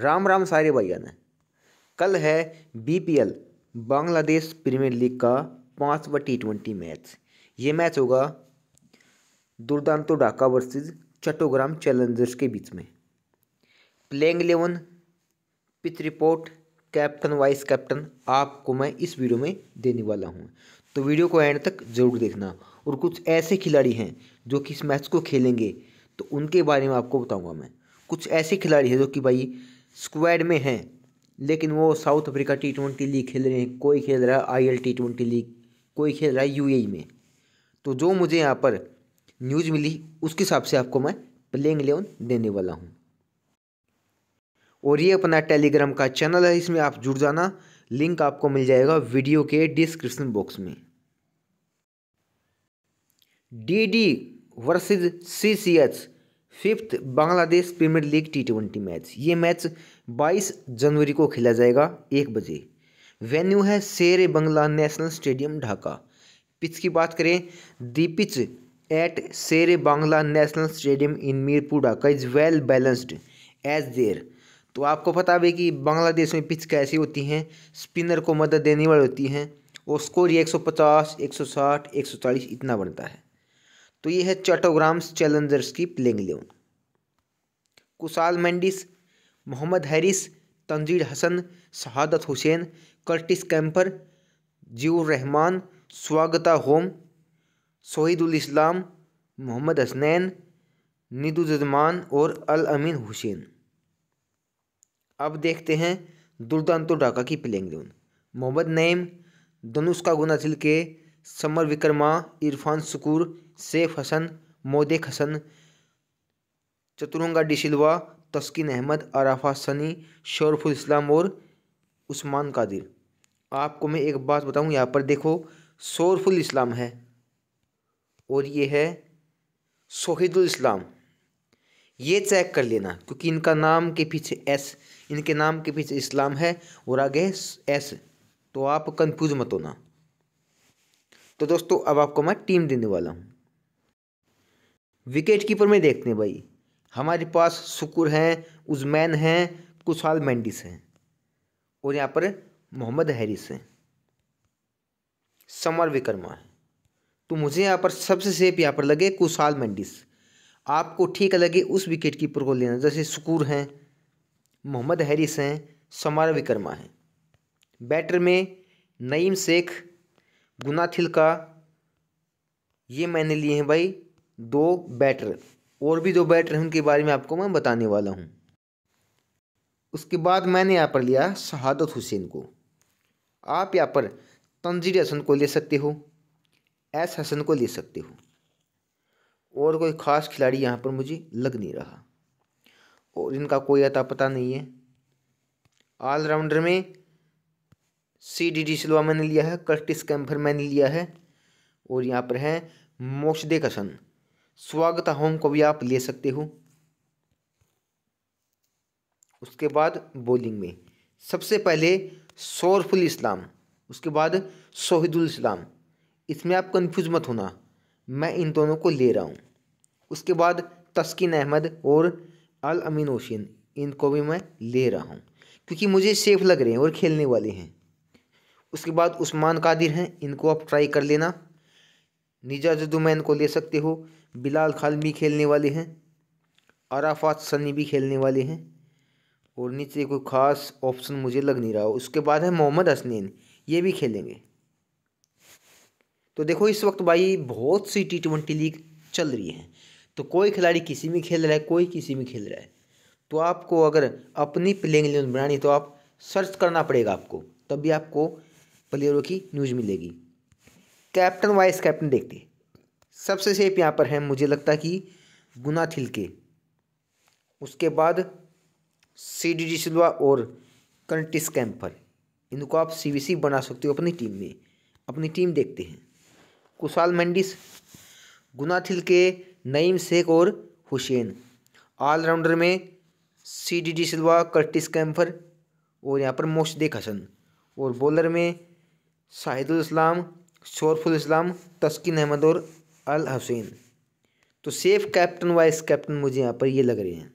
राम राम सारे भैया कल है बीपीएल बांग्लादेश प्रीमियर लीग का पाँचवा टी ट्वेंटी मैच ये मैच होगा दुर्दांतो ढाका वर्सेस चट्टोग्राम चैलेंजर्स के बीच में playing eleven pitch report captain vice captain आपको मैं इस वीडियो में देने वाला हूँ तो वीडियो को एंड तक जरूर देखना और कुछ ऐसे खिलाड़ी हैं जो कि इस मैच को खेलेंगे तो उनके बारे में आपको बताऊँगा मैं कुछ ऐसे खिलाड़ी हैं जो कि भाई स्क्वाड में हैं लेकिन वो South Africa T twenty league खेल रहे हैं कोई खेल रहा है I L T twenty league कोई खेल रहा है यू में तो जो मुझे यहाँ पर न्यूज़ मिली उसके हिसाब से आपको मैं प्लेइंग इलेवन देने वाला हूँ और ये अपना टेलीग्राम का चैनल है इसमें आप जुड़ जाना लिंक आपको मिल जाएगा वीडियो के डिस्क्रिप्शन बॉक्स में D D versus C C H fifth Bangladesh Premier League T twenty match ये मैच 22 जनवरी को खेला जाएगा एक बजे वेन्यू है Sher Bangla National Stadium Dhaka pitch की बात करें the pitch at Sher Bangla National Stadium in Mirpur Dhaka is well balanced as there तो आपको पता भी कि बांग्लादेश में पिच कैसी होती हैं स्पिनर को मदद देने वाली होती हैं और स्कोर ये 150, 160, 140 इतना बनता है तो ये है चटोग्राम्स चैलेंजर्स की playing eleven Kusal Mendis Mohammad Haris Tanzid Hasan Shahadat Hossain Curtis Campher Ziaur Rahman Swagato Hom Shohidul Islam Mohammad Hasnain Nihaduzzaman और अल अमीन हुसैन अब देखते हैं दुर्दांतो ढाका की playing eleven Mohammad Naim Danushka Gunathilaka Samarawickrama Irfan Sukkur Saif Hassan Mosaddek Hossain Chaturanga de Silva Taskin Ahmed Arafat Sunny Shoriful Islam और उस्मान कादिर आपको मैं एक बात बताऊं यहाँ पर देखो शोरफुल इस्लाम है और ये है शोहिदुल इस्लाम ये चेक कर लेना क्योंकि इनका नाम के पीछे एस इनके नाम के पीछे इस्लाम है और आगे एस तो आप कंफ्यूज मत होना तो दोस्तों अब आपको मैं टीम देने वाला हूँ विकेट कीपर में देखते हैं भाई हमारे पास सुकुर हैं उजमैन हैं कुशाल मैंडिस हैं और यहाँ पर मोहम्मद हैरिस हैं समर विक्रमा है तो मुझे यहाँ पर सबसे सेफ यहाँ पर लगे कुशाल मैंडिस आपको ठीक लगे उस विकेट कीपर को लेना जैसे सुकुर हैं मोहम्मद हैरिस हैं समर विक्रमा हैं बैटर में नईम शेख गुना छिलका ये मैंने लिए हैं भाई दो बैटर और भी दो बैटर हैं उनके बारे में आपको मैं बताने वाला हूँ उसके बाद मैंने यहाँ पर लिया शहादत हुसैन को आप यहाँ पर तंजीर हसन को ले सकते हो एस हसन को ले सकते हो और कोई ख़ास खिलाड़ी यहाँ पर मुझे लग नहीं रहा और इनका कोई अता पता नहीं है ऑलराउंडर में सी डी डी सिल्वा मैंने लिया है कर्टिस कैम्फर मैंने लिया है और यहाँ पर है मोशदे कसन स्वागत होम को भी आप ले सकते हो उसके बाद बॉलिंग में सबसे पहले शोरफुल इस्लाम उसके बाद शोहिदुल इस्लाम इसमें आप कन्फ्यूज मत होना मैं इन दोनों को ले रहा हूँ उसके बाद तस्किन अहमद और अल अमीन ओशिन इनको भी मैं ले रहा हूँ क्योंकि मुझे सेफ़ लग रहे हैं और खेलने वाले हैं उसके बाद उस्मान कादिर हैं इनको आप ट्राई कर लेना निजा जदुमैन को ले सकते हो बिलाल भी खेलने वाले हैं आराफात सनी भी खेलने वाले हैं और नीचे कोई ख़ास ऑप्शन मुझे लग नहीं रहा हो उसके बाद है मोहम्मद हसनैन ये भी खेलेंगे तो देखो इस वक्त भाई बहुत सी टी ट्वेंटी लीग चल रही है तो कोई खिलाड़ी किसी में खेल रहा है कोई किसी में खेल रहा है तो आपको अगर अपनी प्लेइंग इलेवन बनानी तो आप सर्च करना पड़ेगा आपको तभी आपको प्लेयरों की न्यूज़ मिलेगी कैप्टन वाइस कैप्टन देखते सबसे सेफ यहाँ पर है मुझे लगता है कि गुना थिलके उसके बाद सी डी डी सिल्वा और कंटिस कैम्पर इनको आप सी बी सी बना सकते हो अपनी टीम में अपनी टीम देखते हैं कुशाल मंडिस गुना थिलके नईम शेख और हुसैन ऑलराउंडर में C D de Silva Curtis Campher और यहाँ पर मोशदेक हसन और बॉलर में शाहिदुल इस्लाम शोरफुल इस्लाम तस्किन अहमद और अल हसैन तो सेफ कैप्टन वाइस कैप्टन मुझे यहाँ पर ये लग रहे हैं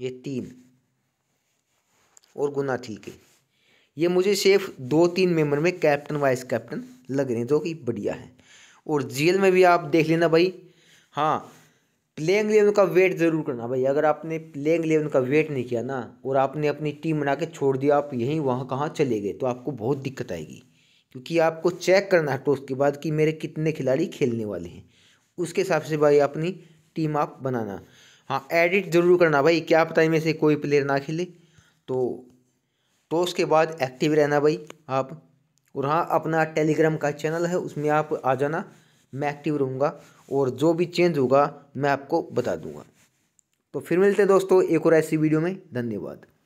ये तीन और गुना ठीक है ये मुझे सेफ दो तीन मेंबर में कैप्टन वाइस कैप्टन लग रहे हैं जो कि बढ़िया है और जेल में भी आप देख लेना भाई हाँ प्लेइंग इलेवन का वेट ज़रूर करना भाई अगर आपने प्लेइंग इलेवन का वेट नहीं किया ना और आपने अपनी टीम बना के छोड़ दिया आप यहीं वहाँ कहाँ चले गए तो आपको बहुत दिक्कत आएगी क्योंकि आपको चेक करना है टॉस के बाद कि मेरे कितने खिलाड़ी खेलने वाले हैं उसके हिसाब से भाई अपनी टीम आप बनाना हाँ एडिट ज़रूर करना भाई क्या पता इनमें से कोई प्लेयर ना खेले तो टॉस के बाद एक्टिव रहना भाई आप और हाँ अपना टेलीग्राम का चैनल है उसमें आप आ जाना मैं एक्टिव रहूँगा और जो भी चेंज होगा मैं आपको बता दूँगा तो फिर मिलते हैं दोस्तों एक और ऐसी वीडियो में धन्यवाद